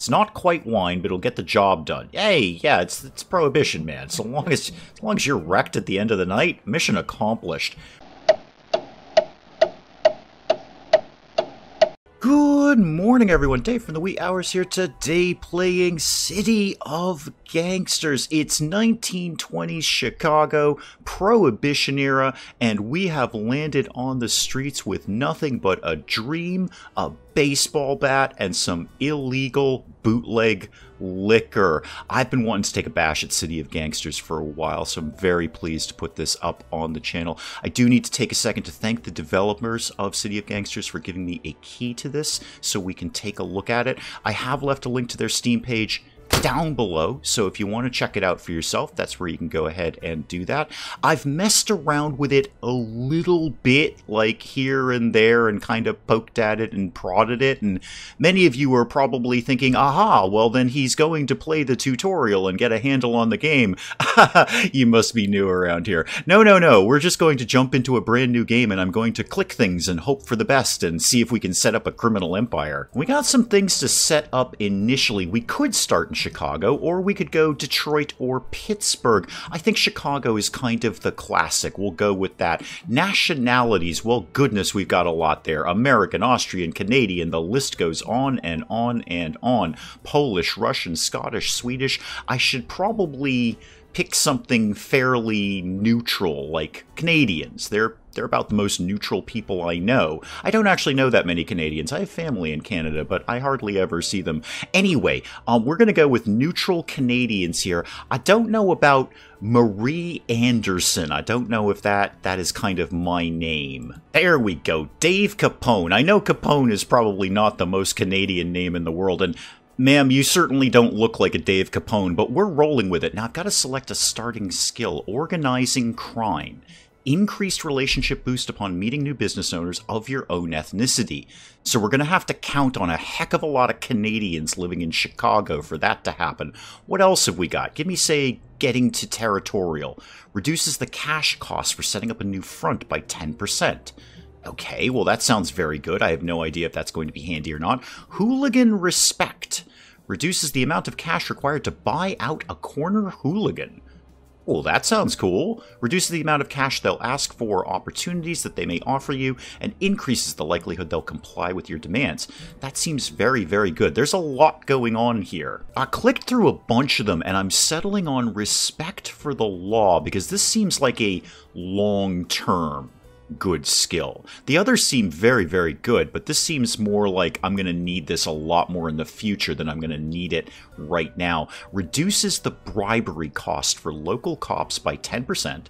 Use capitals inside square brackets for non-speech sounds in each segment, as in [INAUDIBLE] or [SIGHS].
It's not quite wine, but it'll get the job done. Hey, yeah, it's it's prohibition, man. So long as, as long as you're wrecked at the end of the night, mission accomplished. Good morning, everyone. Dave from the Wee Hours here today playing City of Gangsters. It's 1920s Chicago, Prohibition era, and we have landed on the streets with nothing but a dream, a baseball bat, and some illegal bootleg liquor. I've been wanting to take a bash at City of Gangsters for a while, so I'm very pleased to put this up on the channel. I do need to take a second to thank the developers of City of Gangsters for giving me a key to this so we can take a look at it. I have left a link to their Steam page down below. So if you want to check it out for yourself, that's where you can go ahead and do that. I've messed around with it a little bit, like here and there, and kind of poked at it and prodded it. And many of you are probably thinking, aha, well, then he's going to play the tutorial and get a handle on the game. [LAUGHS] you must be new around here. No, no, no. We're just going to jump into a brand new game and I'm going to click things and hope for the best and see if we can set up a criminal empire. We got some things to set up initially. We could start and. Chicago, or we could go Detroit or Pittsburgh. I think Chicago is kind of the classic. We'll go with that. Nationalities, well, goodness, we've got a lot there American, Austrian, Canadian, the list goes on and on and on. Polish, Russian, Scottish, Swedish. I should probably pick something fairly neutral, like Canadians. They're they're about the most neutral people I know. I don't actually know that many Canadians. I have family in Canada, but I hardly ever see them. Anyway, um, we're going to go with neutral Canadians here. I don't know about Marie Anderson. I don't know if that that is kind of my name. There we go. Dave Capone. I know Capone is probably not the most Canadian name in the world, and Ma'am, you certainly don't look like a Dave Capone, but we're rolling with it. Now, I've got to select a starting skill organizing crime increased relationship boost upon meeting new business owners of your own ethnicity. So we're going to have to count on a heck of a lot of Canadians living in Chicago for that to happen. What else have we got? Give me, say, getting to territorial. Reduces the cash cost for setting up a new front by 10%. Okay, well, that sounds very good. I have no idea if that's going to be handy or not. Hooligan Respect reduces the amount of cash required to buy out a corner hooligan well, that sounds cool, reduces the amount of cash they'll ask for, opportunities that they may offer you, and increases the likelihood they'll comply with your demands. That seems very, very good. There's a lot going on here. I clicked through a bunch of them, and I'm settling on respect for the law because this seems like a long term good skill. The others seem very, very good, but this seems more like I'm going to need this a lot more in the future than I'm going to need it right now. Reduces the bribery cost for local cops by 10%.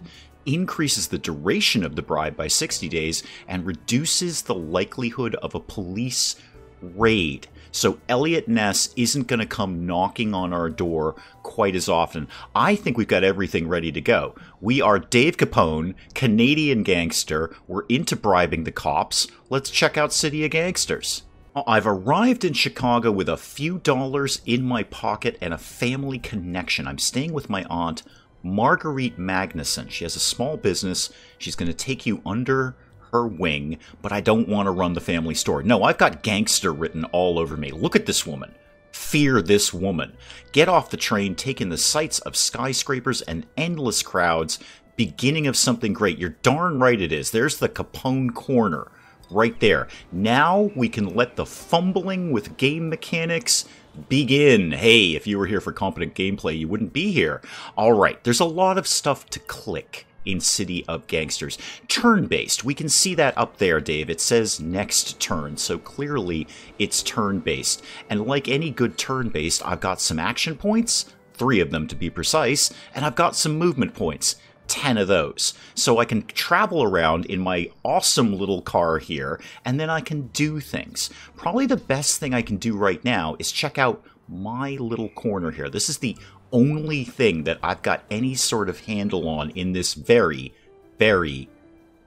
Increases the duration of the bribe by 60 days and reduces the likelihood of a police raid. So Elliot Ness isn't going to come knocking on our door quite as often. I think we've got everything ready to go. We are Dave Capone, Canadian gangster. We're into bribing the cops. Let's check out City of Gangsters. Uh, I've arrived in Chicago with a few dollars in my pocket and a family connection. I'm staying with my aunt, Marguerite Magnuson. She has a small business. She's going to take you under her wing, but I don't want to run the family store. No, I've got gangster written all over me. Look at this woman. Fear this woman. Get off the train, take in the sights of skyscrapers and endless crowds. Beginning of something great. You're darn right it is. There's the Capone Corner right there. Now we can let the fumbling with game mechanics begin. Hey, if you were here for competent gameplay, you wouldn't be here. All right, there's a lot of stuff to click in City of Gangsters. Turn based. We can see that up there, Dave. It says next turn, so clearly it's turn based. And like any good turn based, I've got some action points, three of them to be precise, and I've got some movement points. 10 of those. So I can travel around in my awesome little car here, and then I can do things. Probably the best thing I can do right now is check out my little corner here. This is the only thing that I've got any sort of handle on in this very, very,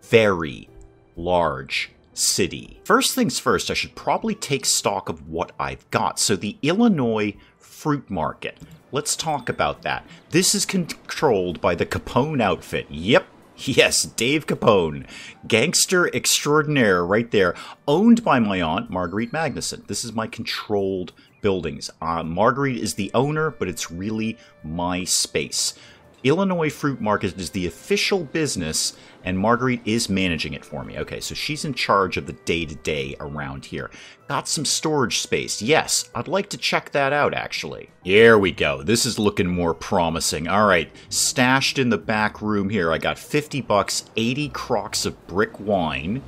very large city. First things first, I should probably take stock of what I've got. So the Illinois fruit market. Let's talk about that. This is controlled by the Capone outfit. Yep. [LAUGHS] Yes, Dave Capone, gangster extraordinaire right there, owned by my aunt Marguerite Magnuson. This is my controlled buildings. Uh, Marguerite is the owner, but it's really my space. Illinois Fruit Market is the official business, and Marguerite is managing it for me. Okay, so she's in charge of the day to day around here. Got some storage space. Yes, I'd like to check that out, actually. Here we go. This is looking more promising. All right, stashed in the back room here, I got 50 bucks, 80 crocks of brick wine.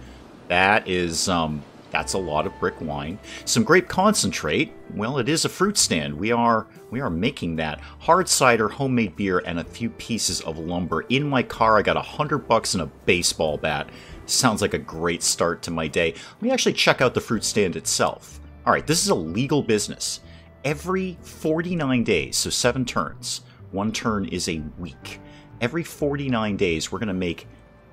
That is, um, that's a lot of brick wine. Some grape concentrate. Well, it is a fruit stand. We are we are making that hard cider, homemade beer, and a few pieces of lumber. In my car, I got a hundred bucks and a baseball bat. Sounds like a great start to my day. Let me actually check out the fruit stand itself. All right, this is a legal business. Every 49 days, so seven turns. One turn is a week. Every 49 days, we're going to make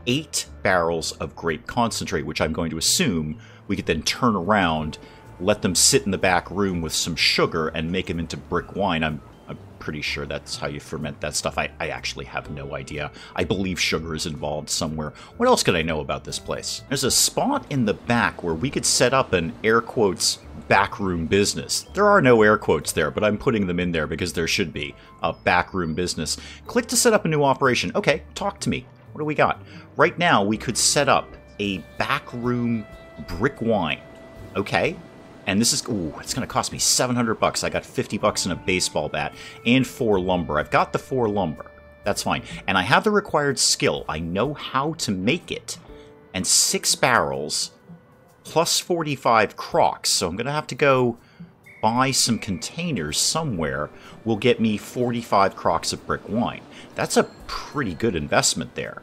eight barrels of grape concentrate, which I'm going to assume we could then turn around, let them sit in the back room with some sugar, and make them into brick wine. I'm I'm pretty sure that's how you ferment that stuff. I, I actually have no idea. I believe sugar is involved somewhere. What else could I know about this place? There's a spot in the back where we could set up an air quotes backroom business. There are no air quotes there, but I'm putting them in there because there should be a backroom business. Click to set up a new operation. Okay, talk to me. What do we got? Right now, we could set up a backroom brick wine. Okay. And this is, ooh, it's going to cost me 700 bucks. I got 50 bucks and a baseball bat and four lumber. I've got the four lumber. That's fine. And I have the required skill. I know how to make it. And six barrels plus 45 crocs. So I'm going to have to go buy some containers somewhere will get me 45 crocks of brick wine. That's a pretty good investment there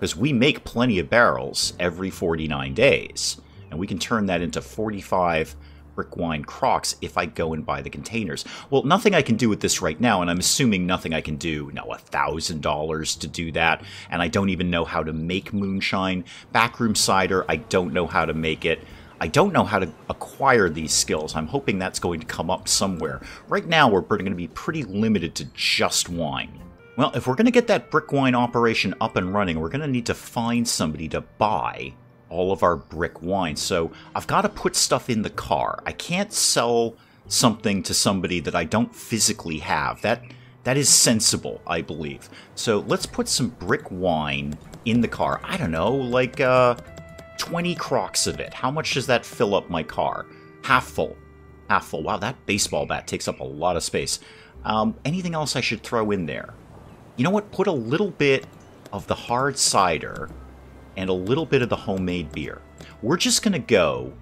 because we make plenty of barrels every 49 days, and we can turn that into 45 brick wine crocks if I go and buy the containers. Well, nothing I can do with this right now, and I'm assuming nothing I can do, no, $1,000 to do that, and I don't even know how to make moonshine. Backroom cider, I don't know how to make it. I don't know how to acquire these skills. I'm hoping that's going to come up somewhere. Right now, we're going to be pretty limited to just wine. Well, if we're going to get that brick wine operation up and running, we're going to need to find somebody to buy all of our brick wine. So I've got to put stuff in the car. I can't sell something to somebody that I don't physically have. That that is sensible, I believe. So let's put some brick wine in the car. I don't know, like uh, 20 crocks of it. How much does that fill up my car? Half full. Half full. Wow, that baseball bat takes up a lot of space. Um, anything else I should throw in there? you know what? Put a little bit of the hard cider and a little bit of the homemade beer. We're just going to go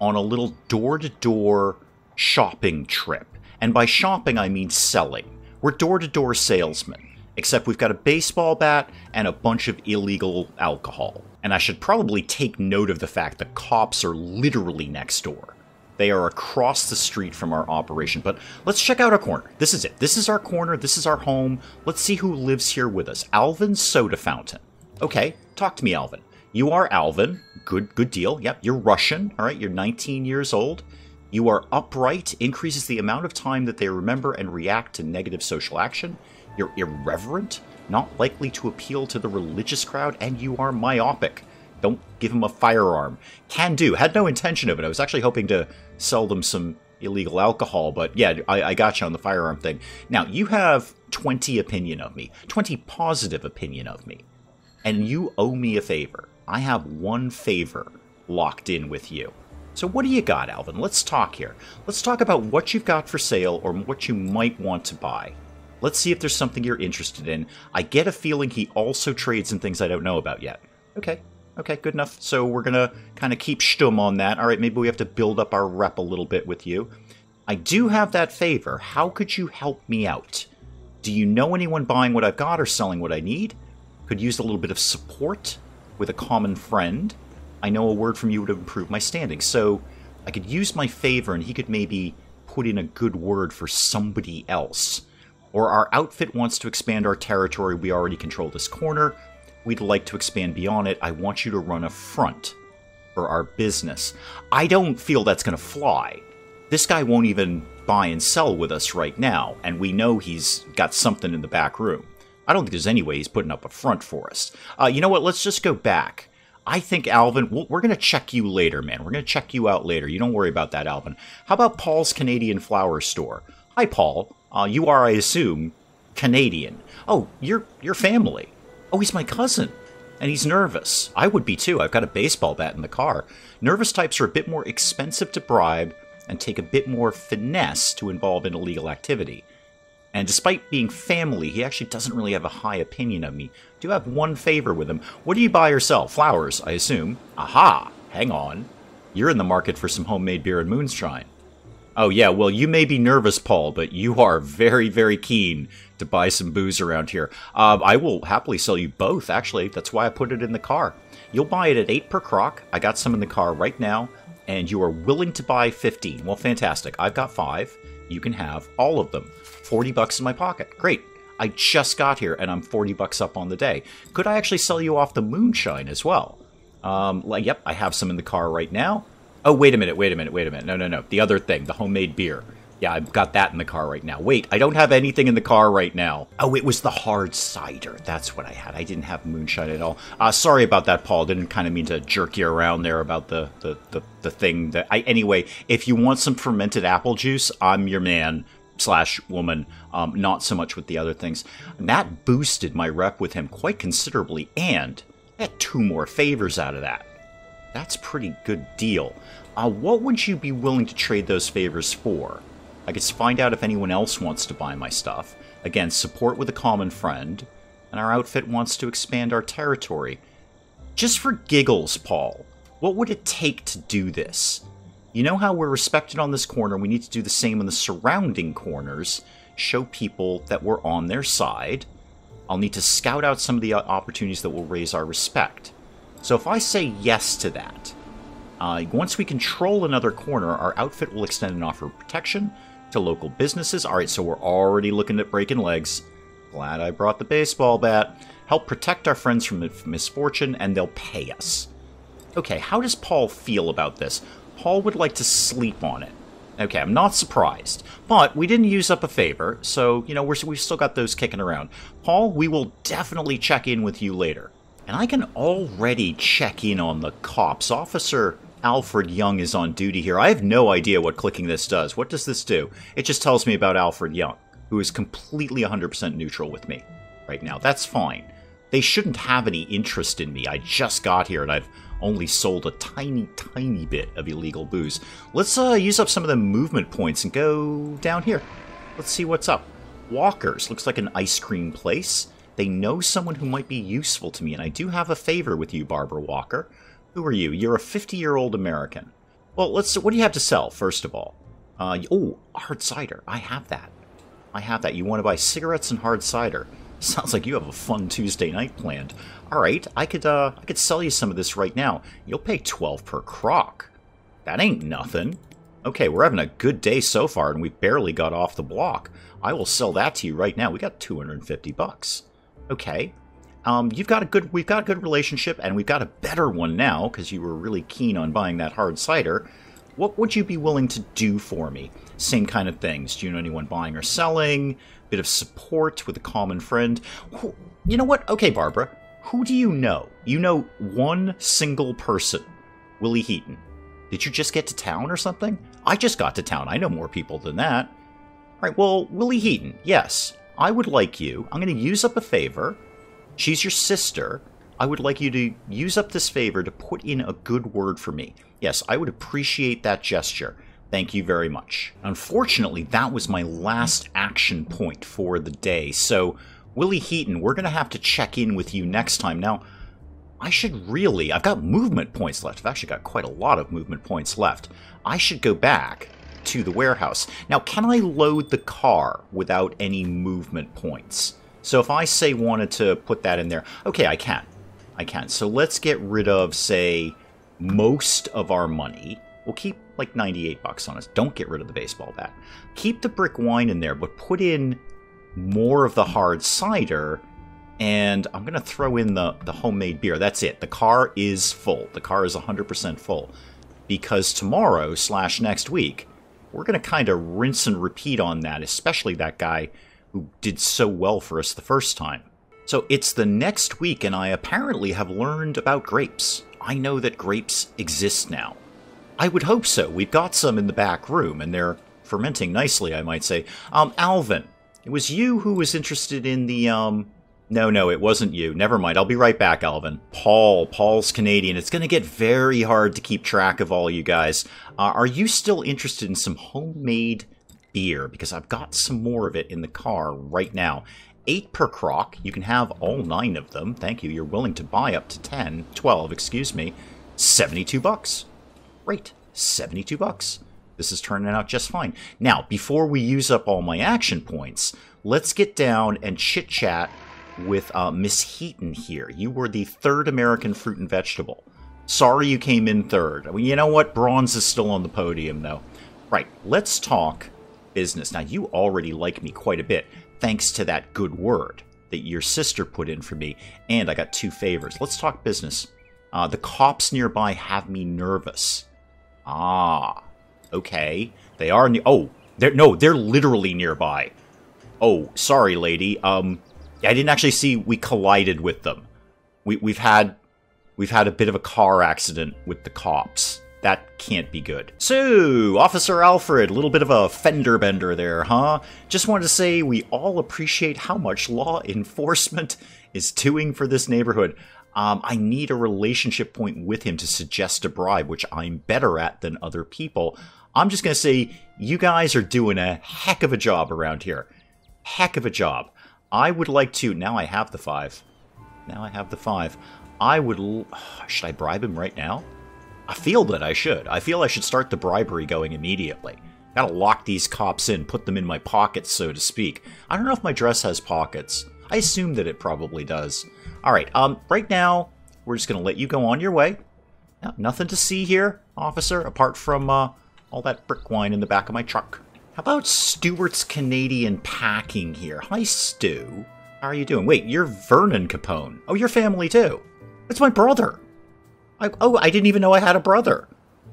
on a little door to door shopping trip. And by shopping, I mean selling. We're door to door salesmen, except we've got a baseball bat and a bunch of illegal alcohol. And I should probably take note of the fact that cops are literally next door. They are across the street from our operation. But let's check out our corner. This is it. This is our corner. This is our home. Let's see who lives here with us. Alvin Soda Fountain. Okay, talk to me, Alvin. You are Alvin. Good good deal. Yep, you're Russian. All right, you're 19 years old. You are upright, increases the amount of time that they remember and react to negative social action. You're irreverent, not likely to appeal to the religious crowd, and you are myopic. Don't give him a firearm. Can do. Had no intention of it. I was actually hoping to sell them some illegal alcohol. But yeah, I, I got you on the firearm thing. Now, you have 20 opinion of me, 20 positive opinion of me. And you owe me a favor. I have one favor locked in with you. So what do you got, Alvin? Let's talk here. Let's talk about what you've got for sale or what you might want to buy. Let's see if there's something you're interested in. I get a feeling he also trades in things I don't know about yet. Okay, Okay, good enough. So we're gonna kind of keep stum on that. All right, maybe we have to build up our rep a little bit with you. I do have that favor. How could you help me out? Do you know anyone buying what I've got or selling what I need? Could use a little bit of support with a common friend. I know a word from you would improve my standing. So I could use my favor and he could maybe put in a good word for somebody else. Or our outfit wants to expand our territory. We already control this corner. We'd like to expand beyond it. I want you to run a front for our business. I don't feel that's going to fly. This guy won't even buy and sell with us right now, and we know he's got something in the back room. I don't think there's any way he's putting up a front for us. Uh, you know what? Let's just go back. I think Alvin, we're going to check you later, man. We're going to check you out later. You don't worry about that, Alvin. How about Paul's Canadian Flower Store? Hi, Paul. Uh, you are, I assume, Canadian. Oh, your your family. Oh, he's my cousin. And he's nervous. I would be too. I've got a baseball bat in the car. Nervous types are a bit more expensive to bribe and take a bit more finesse to involve in illegal activity. And despite being family, he actually doesn't really have a high opinion of me. I do have one favor with him. What do you buy or sell? Flowers, I assume. Aha! Hang on. You're in the market for some homemade beer and moonshine. Oh, yeah, well, you may be nervous, Paul, but you are very, very keen to buy some booze around here. Um, I will happily sell you both, actually. That's why I put it in the car. You'll buy it at 8 per crock. I got some in the car right now, and you are willing to buy 15. Well, fantastic. I've got five. You can have all of them. 40 bucks in my pocket. Great. I just got here and I'm 40 bucks up on the day. Could I actually sell you off the moonshine as well? Um, like, yep, I have some in the car right now. Oh, wait a minute, wait a minute, wait a minute. No, no, no. The other thing, the homemade beer. Yeah, I've got that in the car right now. Wait, I don't have anything in the car right now. Oh, it was the hard cider. That's what I had. I didn't have moonshine at all. Uh, sorry about that, Paul. Didn't kind of mean to jerk you around there about the, the, the, the thing that I. Anyway, if you want some fermented apple juice, I'm your man slash woman, um, not so much with the other things. And that boosted my rep with him quite considerably, and I got two more favors out of that. That's a pretty good deal. Uh, what would you be willing to trade those favors for? I could find out if anyone else wants to buy my stuff. Again, support with a common friend, and our outfit wants to expand our territory. Just for giggles, Paul, what would it take to do this? You know how we're respected on this corner, we need to do the same in the surrounding corners, show people that we're on their side. I'll need to scout out some of the opportunities that will raise our respect. So if I say yes to that, uh, once we control another corner, our outfit will extend and offer protection to local businesses. All right, so we're already looking at breaking legs. Glad I brought the baseball bat. Help protect our friends from misfortune, and they'll pay us. Okay, how does Paul feel about this? Paul would like to sleep on it. Okay, I'm not surprised. But we didn't use up a favor, so, you know, we're, we've still got those kicking around. Paul, we will definitely check in with you later and I can already check in on the cops. Officer Alfred Young is on duty here. I have no idea what clicking this does. What does this do? It just tells me about Alfred Young, who is completely 100% neutral with me right now. That's fine. They shouldn't have any interest in me. I just got here and I've only sold a tiny, tiny bit of illegal booze. Let's uh, use up some of the movement points and go down here. Let's see what's up. Walker's looks like an ice cream place. They know someone who might be useful to me, and I do have a favor with you, Barbara Walker. Who are you? You're a 50 year old American. Well, let's. What do you have to sell, first of all? Uh, oh, hard cider. I have that. I have that. You want to buy cigarettes and hard cider? [LAUGHS] Sounds like you have a fun Tuesday night planned. All right, I could uh, I could sell you some of this right now. You'll pay 12 per crock. That ain't nothing. Okay, we're having a good day so far, and we barely got off the block. I will sell that to you right now. We got 250 bucks okay, um, you've got a good, we've got a good relationship, and we've got a better one now because you were really keen on buying that hard cider. What would you be willing to do for me? Same kind of things. Do you know anyone buying or selling? Bit of support with a common friend. Who, you know what? Okay, Barbara, who do you know? You know one single person, Willie Heaton. Did you just get to town or something? I just got to town. I know more people than that. All right, well, Willie Heaton, yes. I would like you, I'm going to use up a favor. She's your sister. I would like you to use up this favor to put in a good word for me. Yes, I would appreciate that gesture. Thank you very much. Unfortunately, that was my last action point for the day, so Willie Heaton, we're going to have to check in with you next time. Now, I should really, I've got movement points left. I've actually got quite a lot of movement points left. I should go back to the warehouse. Now, can I load the car without any movement points? So if I, say, wanted to put that in there, okay, I can. I can. So let's get rid of, say, most of our money. We'll keep like 98 bucks on us. Don't get rid of the baseball bat. Keep the brick wine in there, but put in more of the hard cider and I'm going to throw in the, the homemade beer. That's it. The car is full. The car is 100% full because tomorrow slash next week we're going to kind of rinse and repeat on that, especially that guy who did so well for us the first time. So it's the next week, and I apparently have learned about grapes. I know that grapes exist now. I would hope so. We've got some in the back room, and they're fermenting nicely, I might say. Um, Alvin, it was you who was interested in the um, no, no, it wasn't you. Never mind. I'll be right back, Alvin. Paul. Paul's Canadian. It's going to get very hard to keep track of all you guys. Uh, are you still interested in some homemade beer? Because I've got some more of it in the car right now. Eight per crock. You can have all nine of them. Thank you. You're willing to buy up to 10, 12, excuse me. 72 bucks. Great. 72 bucks. This is turning out just fine. Now, before we use up all my action points, let's get down and chit-chat with uh, Miss Heaton here. You were the third American fruit and vegetable. Sorry you came in third. I mean, you know what? Bronze is still on the podium, though. Right, let's talk business. Now, you already like me quite a bit, thanks to that good word that your sister put in for me, and I got two favors. Let's talk business. Uh, the cops nearby have me nervous. Ah, okay. They are. Ne- oh, they're no, they're literally nearby. Oh, sorry, lady. Um, I didn't actually see we collided with them. We, we've had we've had a bit of a car accident with the cops. That can't be good. So, Officer Alfred, a little bit of a fender bender there, huh? Just wanted to say we all appreciate how much law enforcement [LAUGHS] is doing for this neighborhood. Um, I need a relationship point with him to suggest a bribe, which I'm better at than other people. I'm just going to say, you guys are doing a heck of a job around here. Heck of a job. I would like to... Now I have the five. Now I have the five. I would... [SIGHS] Should I bribe him right now? I feel that I should. I feel I should start the bribery going immediately. Gotta lock these cops in, put them in my pockets, so to speak. I don't know if my dress has pockets. I assume that it probably does. Alright, um, right now, we're just gonna let you go on your way. No, nothing to see here, officer, apart from, uh, all that brick wine in the back of my truck. How about Stewart's Canadian Packing here? Hi, Stu. How are you doing? Wait, you're Vernon Capone. Oh, your family too. That's my brother. I, oh, I didn't even know I had a brother.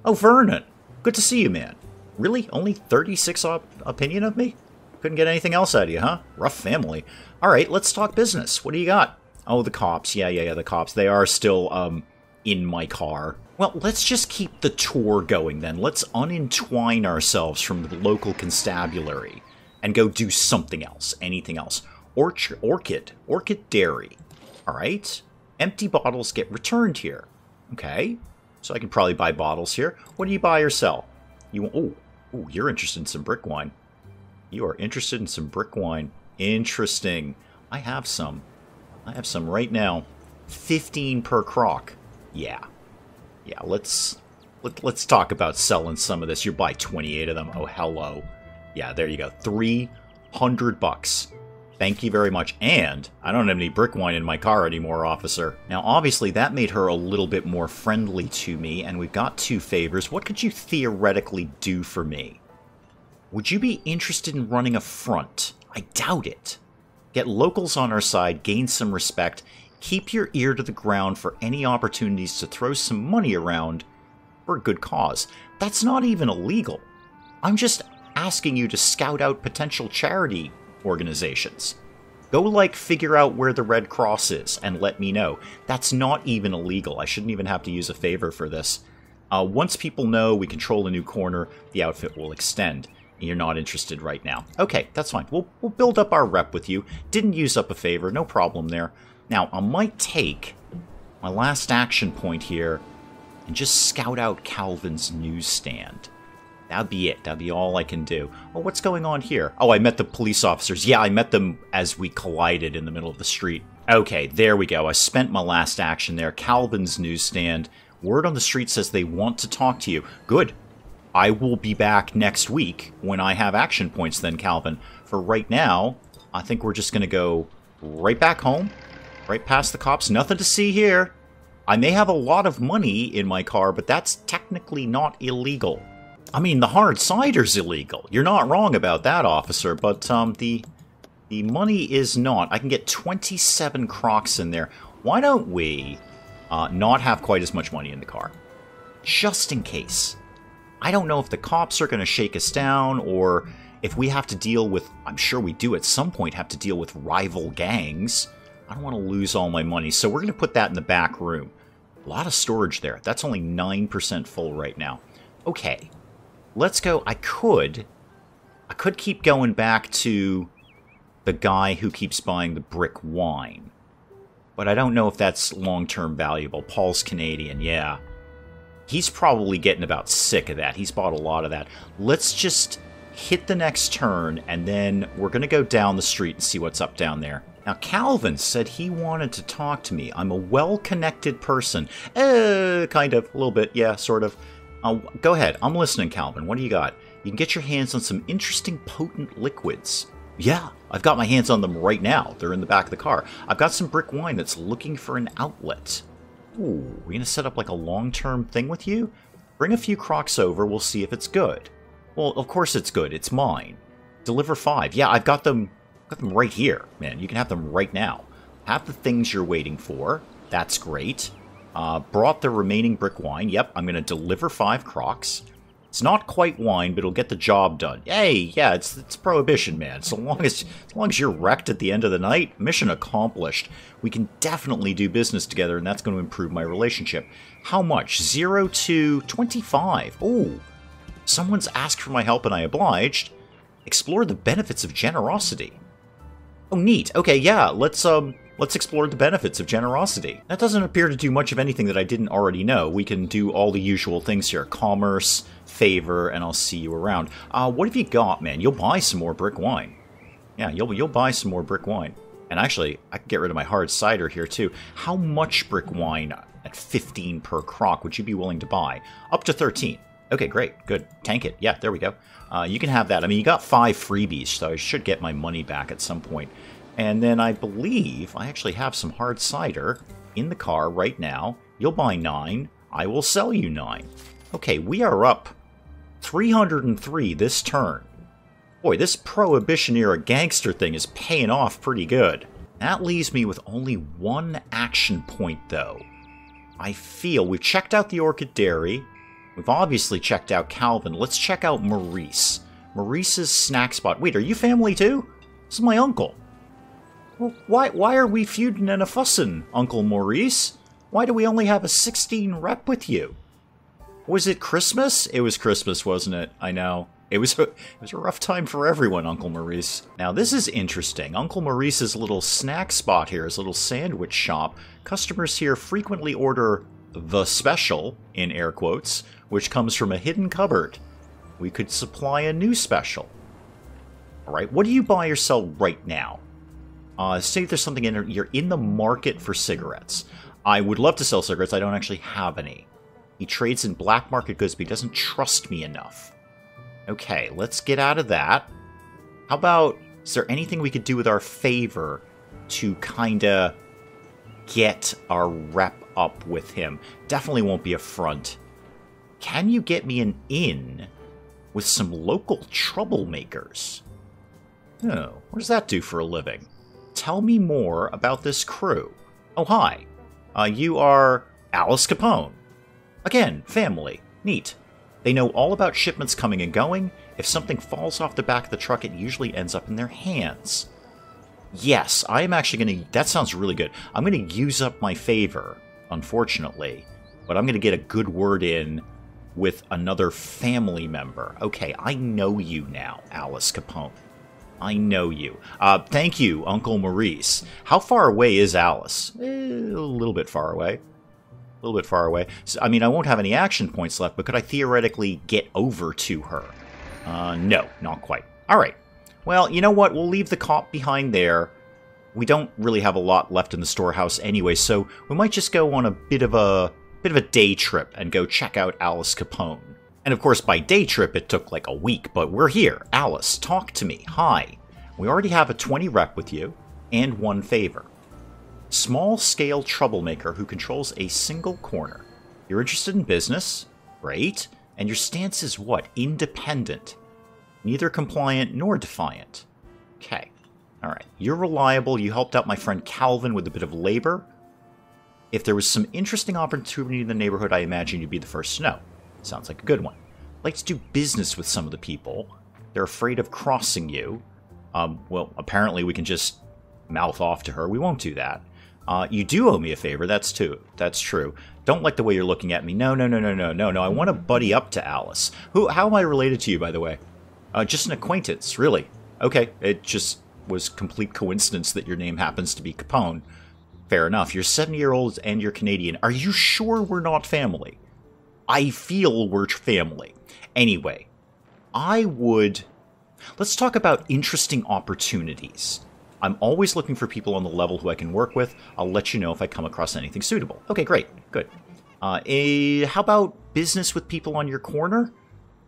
Oh, Vernon. Good to see you, man. Really? Only 36 op opinion of me? Couldn't get anything else out of you, huh? Rough family. All right, let's talk business. What do you got? Oh, the cops. Yeah, yeah, yeah, the cops. They are still um, in my car. Well, let's just keep the tour going then. Let's unentwine ourselves from the local constabulary and go do something else, anything else. Orch orchid, orchid dairy. All right. Empty bottles get returned here. Okay. So I can probably buy bottles here. What do you buy or sell? You oh, oh, you're interested in some brick wine. You are interested in some brick wine. Interesting. I have some. I have some right now. 15 per crock. Yeah. Yeah, let's let, let's talk about selling some of this. You buy 28 of them. Oh, hello. Yeah, there you go. 300 bucks. Thank you very much. And I don't have any brick wine in my car anymore, officer. Now, obviously, that made her a little bit more friendly to me, and we've got two favors. What could you theoretically do for me? Would you be interested in running a front? I doubt it. Get locals on our side, gain some respect, keep your ear to the ground for any opportunities to throw some money around for a good cause. That's not even illegal. I'm just asking you to scout out potential charity organizations. Go, like, figure out where the Red Cross is and let me know. That's not even illegal. I shouldn't even have to use a favor for this. Uh, once people know we control a new corner, the outfit will extend. You're not interested right now. Okay, that's fine. We'll, we'll build up our rep with you. Didn't use up a favor, no problem there. Now, I might take my last action point here and just scout out Calvin's newsstand. That'd be it. That'd be all I can do. Oh, what's going on here? Oh, I met the police officers. Yeah, I met them as we collided in the middle of the street. Okay, there we go. I spent my last action there. Calvin's newsstand. Word on the street says they want to talk to you. Good. I will be back next week when I have action points then, Calvin. For right now, I think we're just going to go right back home Right past the cops. Nothing to see here. I may have a lot of money in my car, but that's technically not illegal. I mean, the hard cider's illegal. You're not wrong about that, officer, but um, the the money is not. I can get 27 crocs in there. Why don't we uh, not have quite as much money in the car? Just in case. I don't know if the cops are going to shake us down or if we have to deal with, I'm sure we do at some point have to deal with rival gangs. I don't want to lose all my money. So we're going to put that in the back room. A lot of storage there. That's only 9% full right now. Okay. Let's go. I could... I could keep going back to the guy who keeps buying the brick wine. But I don't know if that's long-term valuable. Paul's Canadian, yeah. He's probably getting about sick of that. He's bought a lot of that. Let's just hit the next turn, and then we're going to go down the street and see what's up down there. Now, Calvin said he wanted to talk to me. I'm a well connected person. Uh, kind of, a little bit, yeah, sort of. Uh, go ahead, I'm listening, Calvin. What do you got? You can get your hands on some interesting potent liquids. Yeah, I've got my hands on them right now. They're in the back of the car. I've got some brick wine that's looking for an outlet. Ooh, we're gonna set up like a long term thing with you? Bring a few crocs over, we'll see if it's good. Well, of course it's good, it's mine. Deliver five. Yeah, I've got them have them right here, man. You can have them right now. Have the things you're waiting for. That's great. Uh, brought the remaining brick wine. Yep, I'm going to deliver five crocs. It's not quite wine, but it'll get the job done. Hey, yeah, it's it's prohibition, man. So long as as long as you're wrecked at the end of the night, mission accomplished. We can definitely do business together, and that's going to improve my relationship. How much? Zero to twenty-five. Oh, someone's asked for my help, and I obliged. Explore the benefits of generosity. Oh, neat. Okay, yeah, let's, um, let's explore the benefits of generosity. That doesn't appear to do much of anything that I didn't already know. We can do all the usual things here. Commerce, favor, and I'll see you around. Uh, what have you got, man? You'll buy some more brick wine. Yeah, you'll, you'll buy some more brick wine. And actually, I could get rid of my hard cider here too. How much brick wine at 15 per crock would you be willing to buy? Up to 13. Okay, great. Good. Tank it. Yeah, there we go. Uh, you can have that. I mean, you got five freebies, so I should get my money back at some point. And then I believe I actually have some hard cider in the car right now. You'll buy nine. I will sell you nine. Okay, we are up 303 this turn. Boy, this prohibition era gangster thing is paying off pretty good. That leaves me with only one action point, though. I feel we've checked out the Orchid Dairy. We've obviously checked out Calvin. Let's check out Maurice. Maurice's snack spot. Wait, are you family too? This is my uncle. Well, why, why are we feuding and a fussing, Uncle Maurice? Why do we only have a 16 rep with you? Was it Christmas? It was Christmas, wasn't it? I know. It was a, it was a rough time for everyone, Uncle Maurice. Now this is interesting. Uncle Maurice's little snack spot here, his little sandwich shop. Customers here frequently order the special, in air quotes, which comes from a hidden cupboard. We could supply a new special. Alright, what do you buy or sell right now? Uh, say there's something in you're in the market for cigarettes. I would love to sell cigarettes, I don't actually have any. He trades in black market goods, but he doesn't trust me enough. Okay, let's get out of that. How about, is there anything we could do with our favor to kinda get our rep up with him. Definitely won't be a front. Can you get me an in with some local troublemakers? Oh, what does that do for a living? Tell me more about this crew. Oh, hi. Uh, you are Alice Capone. Again, family. Neat. They know all about shipments coming and going. If something falls off the back of the truck, it usually ends up in their hands. Yes, I am actually going to. That sounds really good. I'm going to use up my favor, unfortunately, but I'm going to get a good word in with another family member. Okay, I know you now, Alice Capone. I know you. Uh, thank you, Uncle Maurice. How far away is Alice? Eh, a little bit far away. A little bit far away. So, I mean, I won't have any action points left, but could I theoretically get over to her? Uh, no, not quite. All right. Well, you know what? We'll leave the cop behind there. We don't really have a lot left in the storehouse anyway, so we might just go on a bit of a bit of a day trip and go check out Alice Capone. And of course, by day trip, it took like a week, but we're here. Alice, talk to me. Hi. We already have a 20 rep with you, and one favor. Small scale troublemaker who controls a single corner. You're interested in business? Great. And your stance is what? Independent neither compliant nor defiant. Okay. All right. You're reliable. You helped out my friend Calvin with a bit of labor. If there was some interesting opportunity in the neighborhood, I imagine you'd be the first to know. Sounds like a good one. Like to do business with some of the people. They're afraid of crossing you. Um, well, apparently we can just mouth off to her. We won't do that. Uh, you do owe me a favor. That's too. That's true. Don't like the way you're looking at me. No, no, no, no, no, no, no. I want to buddy up to Alice. Who? How am I related to you, by the way? Uh, just an acquaintance, really. Okay, it just was complete coincidence that your name happens to be Capone. Fair enough. You're 70 year old and you're Canadian. Are you sure we're not family? I feel we're family. Anyway, I would. Let's talk about interesting opportunities. I'm always looking for people on the level who I can work with. I'll let you know if I come across anything suitable. Okay, great, good. Uh, eh, how about business with people on your corner?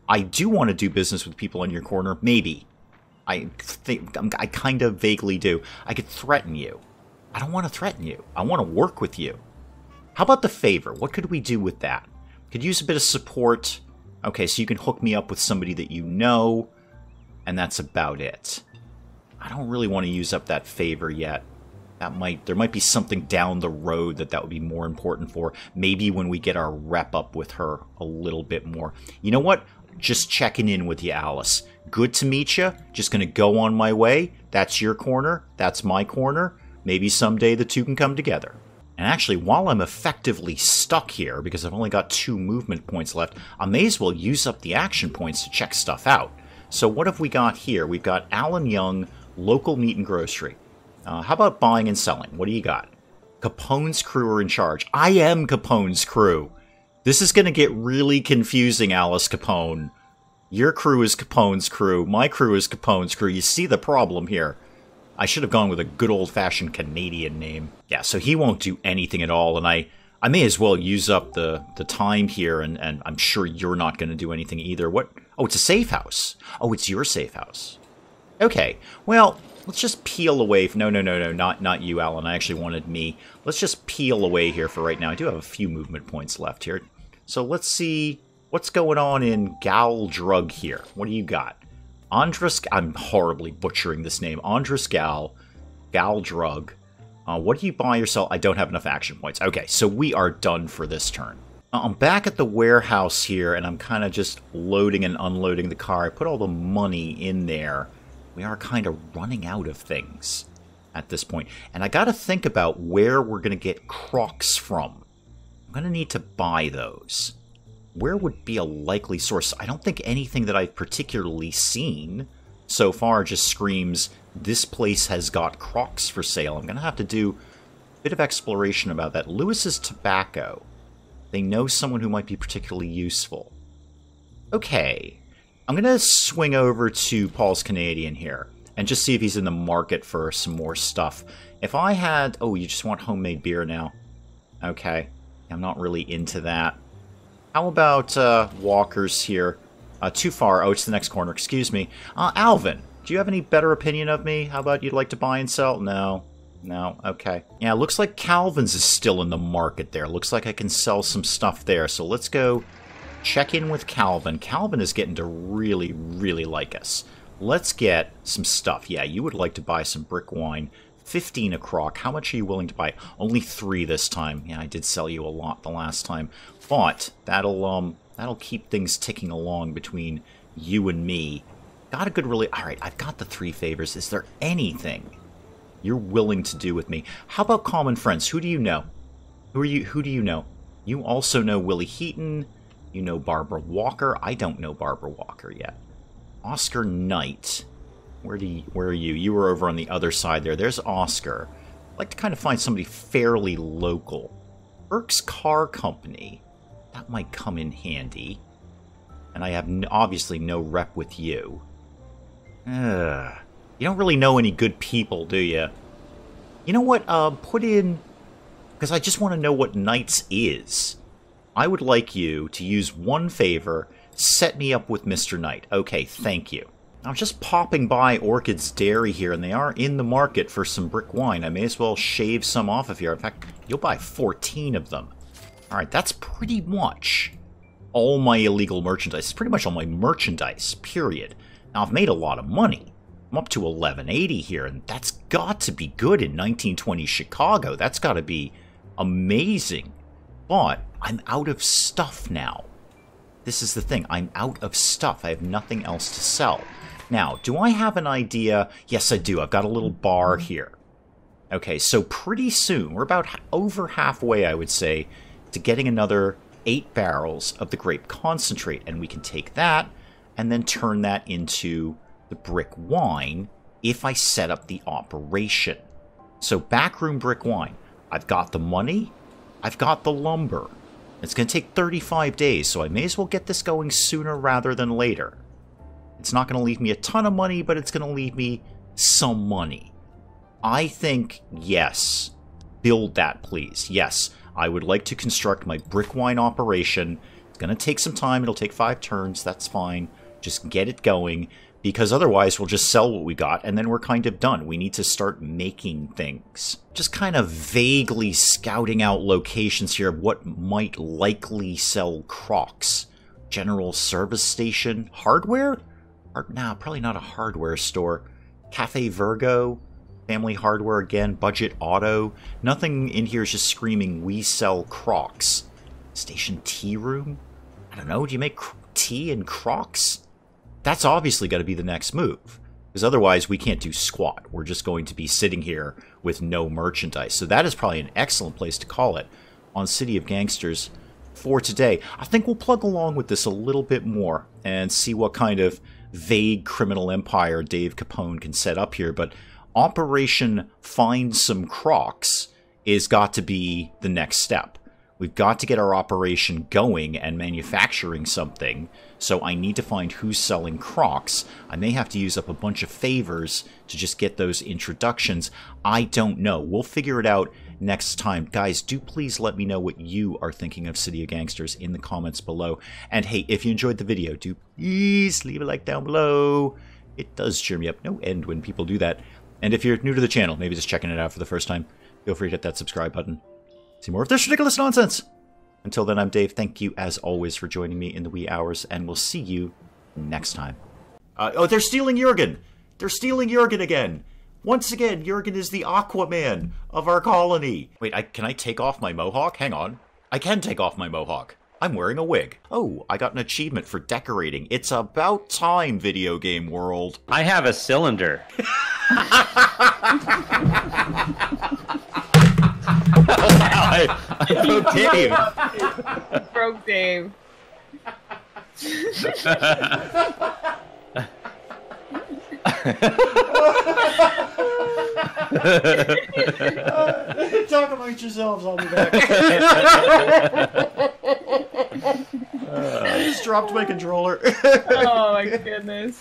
I do want to do business with people in your corner, maybe. I think I kind of vaguely do. I could threaten you. I don't want to threaten you. I want to work with you. How about the favor? What could we do with that? Could use a bit of support. Okay, so you can hook me up with somebody that you know, and that's about it. I don't really want to use up that favor yet. That might there might be something down the road that that would be more important for. Maybe when we get our rep up with her a little bit more. You know what? Just checking in with you, Alice. Good to meet you. Just going to go on my way. That's your corner. That's my corner. Maybe someday the two can come together. And actually, while I'm effectively stuck here, because I've only got two movement points left, I may as well use up the action points to check stuff out. So, what have we got here? We've got Alan Young, local meat and grocery. Uh, how about buying and selling? What do you got? Capone's crew are in charge. I am Capone's crew. This is going to get really confusing, Alice Capone. Your crew is Capone's crew. My crew is Capone's crew. You see the problem here. I should have gone with a good old-fashioned Canadian name. Yeah, so he won't do anything at all, and I, I may as well use up the, the time here, and, and I'm sure you're not going to do anything either. What? Oh, it's a safe house. Oh, it's your safe house. Okay, well, let's just peel away. No, no, no, no, not, not you, Alan. I actually wanted me. Let's just peel away here for right now. I do have a few movement points left here. So let's see what's going on in Gal Drug here. What do you got? Andras, I'm horribly butchering this name. Andras Gal, Gal Drug. Uh, what do you buy yourself? I don't have enough action points. Okay, so we are done for this turn. Uh, I'm back at the warehouse here, and I'm kind of just loading and unloading the car. I put all the money in there. We are kind of running out of things at this point. And I got to think about where we're going to get Crocs from. I'm going to need to buy those. Where would be a likely source? I don't think anything that I've particularly seen so far just screams, this place has got crocs for sale. I'm going to have to do a bit of exploration about that. Lewis's Tobacco. They know someone who might be particularly useful. Okay. I'm going to swing over to Paul's Canadian here and just see if he's in the market for some more stuff. If I had... Oh, you just want homemade beer now. Okay. I'm not really into that. How about uh, walkers here? Uh, too far. Oh, it's the next corner. Excuse me. Uh, Alvin, do you have any better opinion of me? How about you'd like to buy and sell? No. No, okay. Yeah, looks like Calvin's is still in the market there. Looks like I can sell some stuff there. So let's go check in with Calvin. Calvin is getting to really, really like us. Let's get some stuff. Yeah, you would like to buy some brick wine. 15 a croc. How much are you willing to buy? Only three this time. Yeah, I did sell you a lot the last time. But that'll um that'll keep things ticking along between you and me. Got a good really alright, I've got the three favors. Is there anything you're willing to do with me? How about common friends? Who do you know? Who are you who do you know? You also know Willie Heaton. You know Barbara Walker. I don't know Barbara Walker yet. Oscar Knight. Where do you, where are you? You were over on the other side there. There's Oscar. I'd like to kind of find somebody fairly local. Burke's Car Company. That might come in handy. And I have obviously no rep with you. Ugh. You don't really know any good people, do you? You know what? Uh, put in... Because I just want to know what Knights is. I would like you to use one favor, set me up with Mr. Knight. Okay, thank you. I'm just popping by Orchid's Dairy here, and they are in the market for some brick wine. I may as well shave some off of here. In fact, you'll buy 14 of them. All right, that's pretty much all my illegal merchandise. It's pretty much all my merchandise, period. Now, I've made a lot of money. I'm up to 1180 here, and that's got to be good in 1920 Chicago. That's got to be amazing. But I'm out of stuff now. This is the thing. I'm out of stuff. I have nothing else to sell. Now, do I have an idea? Yes, I do. I've got a little bar mm-hmm. here. Okay, so pretty soon, we're about over halfway, I would say, to getting another eight barrels of the grape concentrate. And we can take that and then turn that into the brick wine if I set up the operation. So, backroom brick wine. I've got the money, I've got the lumber. It's going to take 35 days, so I may as well get this going sooner rather than later. It's not going to leave me a ton of money, but it's going to leave me some money. I think, yes, build that, please. Yes, I would like to construct my brick wine operation. It's going to take some time. It'll take five turns. That's fine. Just get it going because otherwise we'll just sell what we got and then we're kind of done. We need to start making things. Just kind of vaguely scouting out locations here of what might likely sell Crocs. General service station hardware? or now probably not a hardware store. Cafe Virgo, Family Hardware again, Budget Auto. Nothing in here is just screaming, we sell Crocs. Station Tea Room? I don't know, do you make tea and Crocs? That's obviously got to be the next move. Because otherwise, we can't do squat. We're just going to be sitting here with no merchandise. So that is probably an excellent place to call it on City of Gangsters for today. I think we'll plug along with this a little bit more and see what kind of vague criminal empire Dave Capone can set up here, but Operation Find Some Crocs is got to be the next step. We've got to get our operation going and manufacturing something, so I need to find who's selling Crocs. I may have to use up a bunch of favors to just get those introductions. I don't know. We'll figure it out next time. Guys, do please let me know what you are thinking of City of Gangsters in the comments below. And hey, if you enjoyed the video, do please leave a like down below. It does cheer me up no end when people do that. And if you're new to the channel, maybe just checking it out for the first time, feel free to hit that subscribe button. See more of this ridiculous nonsense. Until then, I'm Dave. Thank you, as always, for joining me in the wee hours, and we'll see you next time. Uh, oh, they're stealing Jurgen! They're stealing Jurgen again! Once again, Jurgen is the Aquaman of our colony. Wait, I, can I take off my mohawk? Hang on. I can take off my mohawk. I'm wearing a wig. Oh, I got an achievement for decorating. It's about time, video game world. I have a cylinder. [LAUGHS] I, I broke Dave. broke Dave. [LAUGHS] uh, [LAUGHS] talk about yourselves. I'll be back. Uh, [LAUGHS] I just dropped my controller. oh my goodness.